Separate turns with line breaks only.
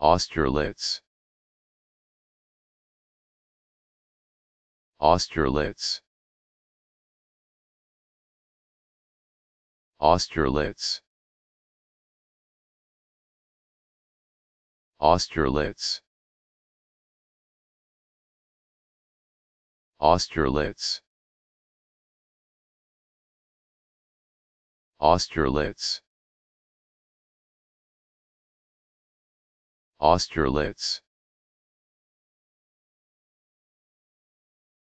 Austerlitz. Austerlitz. Austerlitz. Austerlitz. Austerlitz. Austerlitz. Austerlitz.